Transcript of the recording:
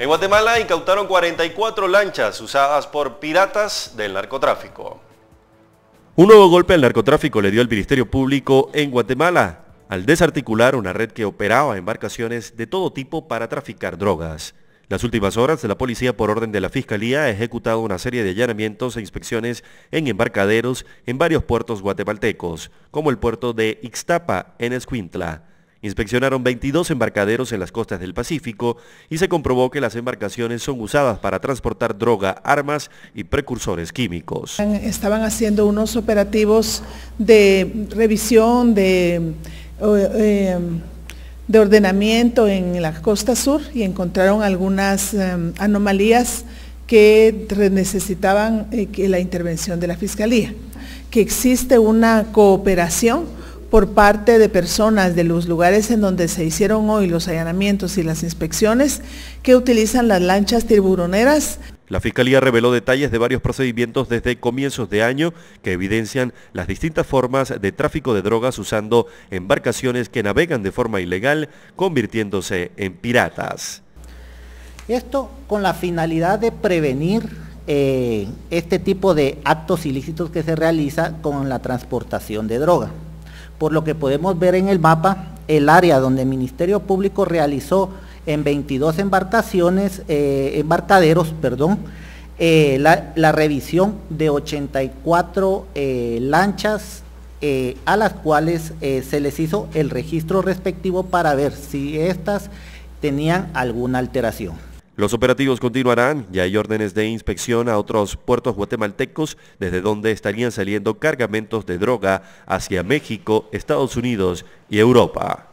En Guatemala incautaron 44 lanchas usadas por piratas del narcotráfico. Un nuevo golpe al narcotráfico le dio el Ministerio Público en Guatemala al desarticular una red que operaba embarcaciones de todo tipo para traficar drogas. Las últimas horas, la policía, por orden de la Fiscalía, ha ejecutado una serie de allanamientos e inspecciones en embarcaderos en varios puertos guatemaltecos, como el puerto de Ixtapa, en Escuintla. Inspeccionaron 22 embarcaderos en las costas del Pacífico y se comprobó que las embarcaciones son usadas para transportar droga, armas y precursores químicos. Estaban haciendo unos operativos de revisión, de, em, de ordenamiento en la costa sur y encontraron algunas em, anomalías que necesitaban eh, la intervención de la Fiscalía, que existe una cooperación por parte de personas de los lugares en donde se hicieron hoy los allanamientos y las inspecciones que utilizan las lanchas tiburoneras. La Fiscalía reveló detalles de varios procedimientos desde comienzos de año que evidencian las distintas formas de tráfico de drogas usando embarcaciones que navegan de forma ilegal, convirtiéndose en piratas. Esto con la finalidad de prevenir eh, este tipo de actos ilícitos que se realiza con la transportación de droga. Por lo que podemos ver en el mapa, el área donde el Ministerio Público realizó en 22 embarcaciones, eh, embarcaderos, perdón, eh, la, revisión de 84 eh, lanchas a las cuales se les hizo el registro respectivo para ver si éstas tenían alguna alteración. Los operativos continuarán y hay órdenes de inspección a otros puertos guatemaltecos desde donde estarían saliendo cargamentos de droga hacia México, Estados Unidos y Europa.